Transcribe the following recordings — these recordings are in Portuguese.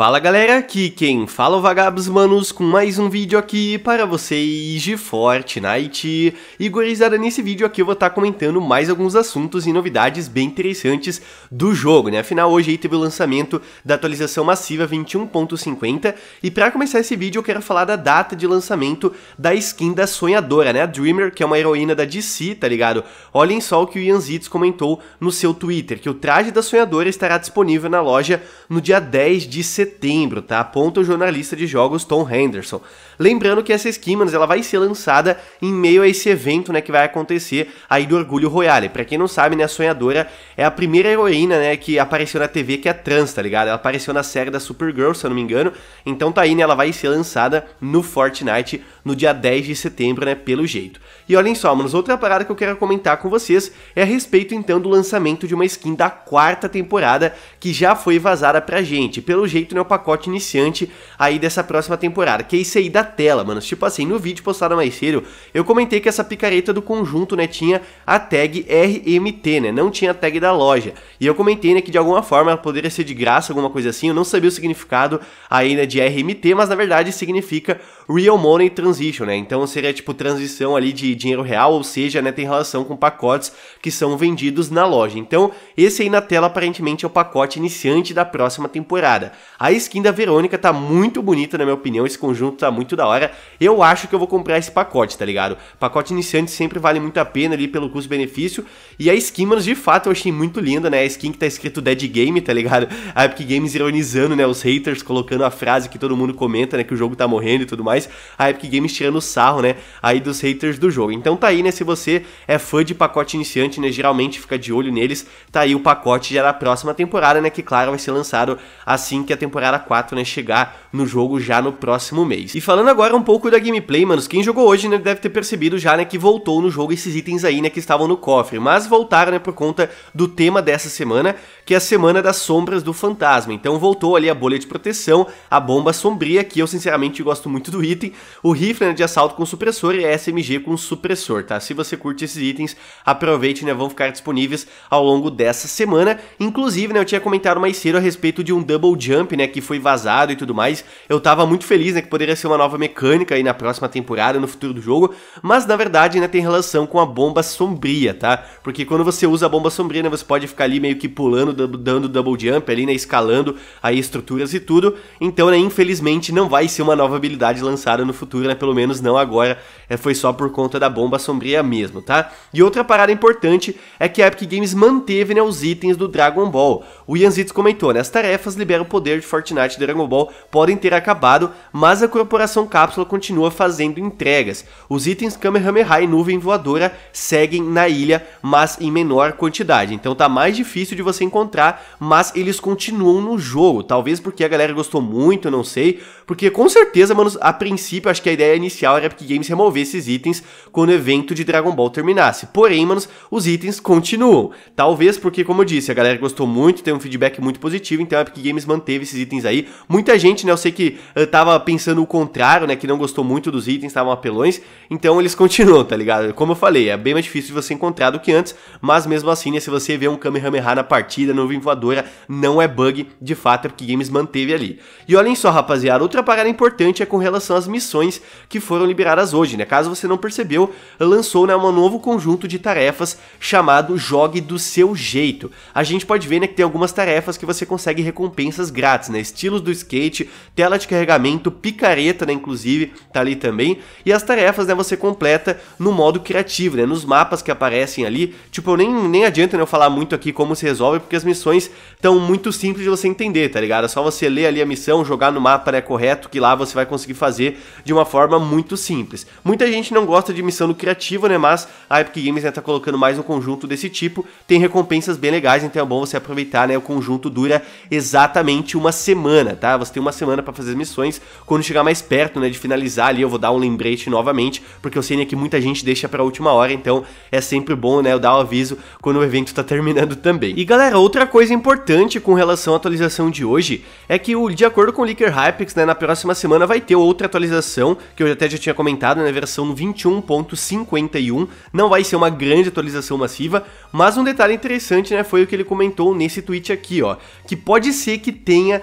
Fala galera, aqui quem fala é o Vagabos Manos com mais um vídeo aqui para vocês de Fortnite. E gurizada, nesse vídeo aqui eu vou estar tá comentando mais alguns assuntos e novidades bem interessantes do jogo, né? Afinal, hoje aí teve o lançamento da atualização massiva 21.50 e para começar esse vídeo eu quero falar da data de lançamento da skin da Sonhadora, né? A Dreamer, que é uma heroína da DC, tá ligado? Olhem só o que o Ian Zitz comentou no seu Twitter, que o traje da Sonhadora estará disponível na loja no dia 10 de setembro setembro, tá? Aponta o jornalista de jogos Tom Henderson. Lembrando que essa Skimans ela vai ser lançada em meio a esse evento, né, que vai acontecer aí do Orgulho Royale. Para quem não sabe, né, a Sonhadora é a primeira heroína, né, que apareceu na TV que é trans, tá ligado? Ela apareceu na série da Supergirl, se eu não me engano. Então tá aí, né, ela vai ser lançada no Fortnite no dia 10 de setembro, né, pelo jeito. E olhem só, manos, outra parada que eu quero comentar com vocês é a respeito então do lançamento de uma skin da quarta temporada que já foi vazada pra gente. Pelo jeito, né, é o pacote iniciante aí dessa próxima temporada, que é isso aí da tela, mano. Tipo assim, no vídeo postado mais cedo, eu comentei que essa picareta do conjunto, né, tinha a tag RMT, né, não tinha a tag da loja. E eu comentei, né, que de alguma forma ela poderia ser de graça, alguma coisa assim, eu não sabia o significado aí, né, de RMT, mas na verdade significa Real Money Transition, né, então seria tipo transição ali de dinheiro real, ou seja, né, tem relação com pacotes que são vendidos na loja. Então, esse aí na tela aparentemente é o pacote iniciante da próxima temporada. A skin da Verônica tá muito bonita, na minha opinião. Esse conjunto tá muito da hora. Eu acho que eu vou comprar esse pacote, tá ligado? Pacote iniciante sempre vale muito a pena ali pelo custo-benefício. E a skin, mano, de fato eu achei muito linda, né? A skin que tá escrito Dead Game, tá ligado? A Epic Games ironizando, né? Os haters colocando a frase que todo mundo comenta, né? Que o jogo tá morrendo e tudo mais. A Epic Games tirando sarro, né? Aí dos haters do jogo. Então tá aí, né? Se você é fã de pacote iniciante, né? Geralmente fica de olho neles. Tá aí o pacote já da próxima temporada, né? Que claro vai ser lançado assim que a temporada temporada 4, né, chegar no jogo já no próximo mês. E falando agora um pouco da gameplay, manos, quem jogou hoje, né, deve ter percebido já, né, que voltou no jogo esses itens aí, né, que estavam no cofre, mas voltaram, né, por conta do tema dessa semana, que é a semana das sombras do fantasma. Então voltou ali a bolha de proteção, a bomba sombria, que eu sinceramente gosto muito do item, o rifle né, de assalto com supressor e a SMG com supressor, tá? Se você curte esses itens, aproveite, né, vão ficar disponíveis ao longo dessa semana. Inclusive, né, eu tinha comentado mais cedo a respeito de um double jump, né, né, que foi vazado e tudo mais. Eu tava muito feliz, né, que poderia ser uma nova mecânica aí na próxima temporada, no futuro do jogo, mas na verdade, né, tem relação com a bomba sombria, tá? Porque quando você usa a bomba sombria, né, você pode ficar ali meio que pulando, dando double jump ali, né, escalando aí estruturas e tudo. Então, né, infelizmente não vai ser uma nova habilidade lançada no futuro, né, pelo menos não agora. É, foi só por conta da bomba sombria mesmo, tá? E outra parada importante é que a Epic Games manteve, né, os itens do Dragon Ball. O Yanzitz comentou, né, as tarefas liberam o poder de Fortnite e Dragon Ball podem ter acabado, mas a Corporação Cápsula continua fazendo entregas. Os itens Kamehameha e Nuvem Voadora seguem na ilha, mas em menor quantidade. Então tá mais difícil de você encontrar, mas eles continuam no jogo. Talvez porque a galera gostou muito, não sei. Porque com certeza, mano, a princípio, acho que a ideia inicial era Epic Games remover esses itens quando o evento de Dragon Ball terminasse. Porém, mano, os itens continuam. Talvez porque, como eu disse, a galera gostou muito, tem um feedback muito positivo, então a Epic Games manteve esses itens aí. Muita gente, né, eu sei que eu eh, tava pensando o contrário, né, que não gostou muito dos itens, estavam apelões, então eles continuam, tá ligado? Como eu falei, é bem mais difícil de você encontrar do que antes, mas mesmo assim, né, se você vê um Kamehameha na partida, no voadora, não é bug, de fato, é porque Games manteve ali. E olhem só, rapaziada, outra parada importante é com relação às missões que foram liberadas hoje, né? Caso você não percebeu, lançou né, um novo conjunto de tarefas chamado Jogue do Seu Jeito. A gente pode ver né, que tem algumas tarefas que você consegue recompensas grátis, né? Estilos do skate, tela de carregamento, picareta, né? Inclusive, tá ali também. E as tarefas, né? Você completa no modo criativo, né? Nos mapas que aparecem ali. Tipo, eu nem, nem adianta né, eu falar muito aqui como se resolve, porque as missões estão muito simples de você entender, tá ligado? É só você ler ali a missão, jogar no mapa, né? Correto, que lá você vai conseguir fazer de uma forma muito simples. Muita gente não gosta de missão no criativo, né? Mas a Epic Games né, tá colocando mais um conjunto desse tipo. Tem recompensas bem legais, então é bom você aproveitar, né? O conjunto dura exatamente uma semana, tá? Você tem uma semana para fazer as missões. Quando chegar mais perto, né, de finalizar ali, eu vou dar um lembrete novamente, porque eu sei né, que muita gente deixa para última hora, então é sempre bom, né, eu dar o um aviso quando o evento tá terminando também. E galera, outra coisa importante com relação à atualização de hoje é que o de acordo com o Leaker Hypex, né, na próxima semana vai ter outra atualização, que eu até já tinha comentado, na né, versão 21.51. Não vai ser uma grande atualização massiva, mas um detalhe interessante, né, foi o que ele comentou nesse tweet aqui, ó, que pode ser que tenha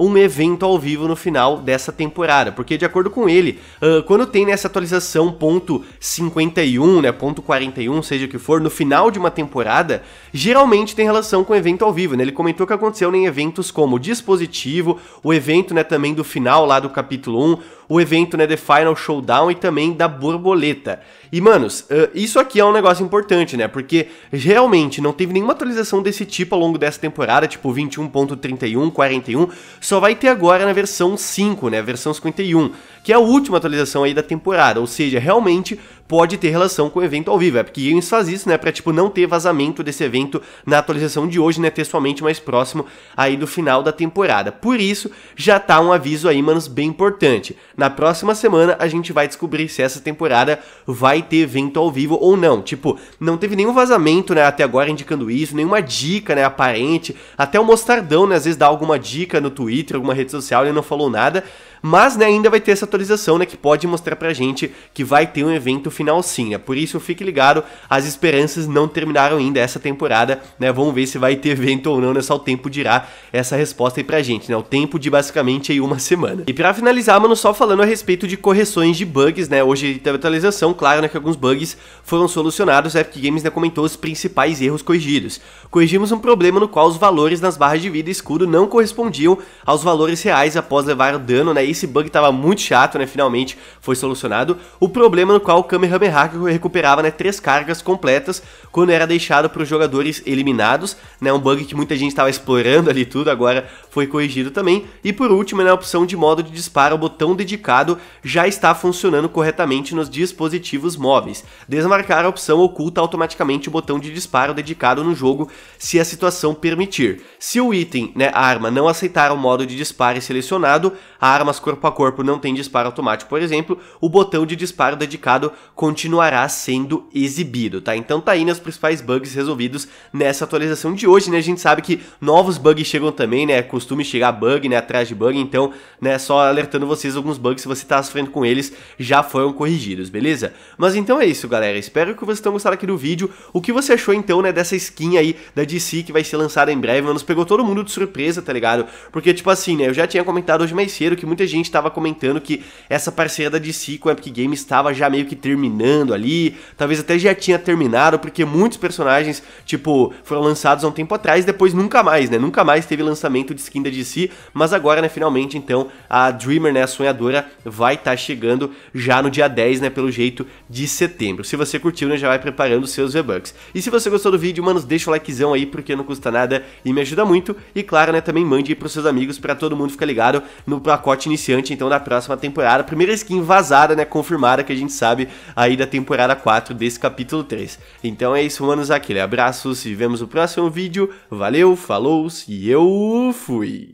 um evento ao vivo no final dessa temporada, porque de acordo com ele, uh, quando tem nessa atualização ponto 51, né, ponto 41, seja o que for, no final de uma temporada, geralmente tem relação com evento ao vivo, né? Ele comentou que aconteceu em eventos como dispositivo, o evento, né, também do final lá do capítulo 1, o evento, né, The Final Showdown e também da borboleta. E, manos, uh, isso aqui é um negócio importante, né? Porque realmente não teve nenhuma atualização desse tipo ao longo dessa temporada, tipo 21.31, 41, só vai ter agora na versão 5, né, versão 51, que é a última atualização aí da temporada, ou seja, realmente pode ter relação com o evento ao vivo. É porque eles faz isso, né, para tipo não ter vazamento desse evento na atualização de hoje, né, ter somente mais próximo aí do final da temporada. Por isso, já tá um aviso aí, manos, bem importante. Na próxima semana a gente vai descobrir se essa temporada vai ter evento ao vivo ou não. Tipo, não teve nenhum vazamento, né, até agora indicando isso, nenhuma dica, né, aparente. Até o Mostardão, né, às vezes dá alguma dica no Twitter, alguma rede social, ele não falou nada. Mas né, ainda vai ter essa atualização né, que pode mostrar pra gente que vai ter um evento final sim. Né? Por isso fique ligado, as esperanças não terminaram ainda essa temporada. Né? Vamos ver se vai ter evento ou não, né? só o tempo dirá essa resposta aí pra gente. Né? O tempo de basicamente aí uma semana. E para finalizar, mano, só falando a respeito de correções de bugs, né? Hoje teve atualização, claro né, que alguns bugs foram solucionados. A Epic Games né, comentou os principais erros corrigidos. Corrigimos um problema no qual os valores nas barras de vida e escudo não correspondiam aos valores reais após levar dano né, esse bug estava muito chato, né, finalmente foi solucionado. O problema no qual o Kamehameha recuperava, né, três cargas completas quando era deixado para os jogadores eliminados, né, um bug que muita gente estava explorando ali tudo, agora foi corrigido também. E por último, né, a opção de modo de disparo, o botão dedicado já está funcionando corretamente nos dispositivos móveis. Desmarcar a opção oculta automaticamente o botão de disparo dedicado no jogo se a situação permitir. Se o item, né, a arma não aceitar o modo de disparo selecionado, armas corpo a corpo não tem disparo automático, por exemplo, o botão de disparo dedicado continuará sendo exibido, tá? Então tá aí nos né, principais bugs resolvidos nessa atualização de hoje, né? A gente sabe que novos bugs chegam também, né? Costume chegar bug, né? Atrás de bug, então, né? Só alertando vocês alguns bugs, se você tá sofrendo com eles, já foram corrigidos, beleza? Mas então é isso, galera. Espero que vocês tenham gostado aqui do vídeo. O que você achou, então, né? Dessa skin aí da DC que vai ser lançada em breve, mano? Nos pegou todo mundo de surpresa, tá ligado? Porque, tipo assim, né? Eu já tinha comentado hoje mais cedo que muita gente estava comentando que essa parceria da DC com a Epic Games estava já meio que terminando ali, talvez até já tinha terminado, porque muitos personagens, tipo, foram lançados há um tempo atrás, depois nunca mais, né? Nunca mais teve lançamento de skin da DC, mas agora, né, finalmente, então, a Dreamer, né, a sonhadora, vai estar tá chegando já no dia 10, né, pelo jeito, de setembro. Se você curtiu, né, já vai preparando seus V-Bucks. E se você gostou do vídeo, mano deixa o likezão aí, porque não custa nada e me ajuda muito. E claro, né, também mande aí pros seus amigos para todo mundo ficar ligado no pacote inicial iniciante então da próxima temporada. Primeira skin vazada, né, confirmada que a gente sabe aí da temporada 4 desse capítulo 3. Então é isso, manos, aquele abraço, se vemos no próximo vídeo. Valeu, falou e eu fui.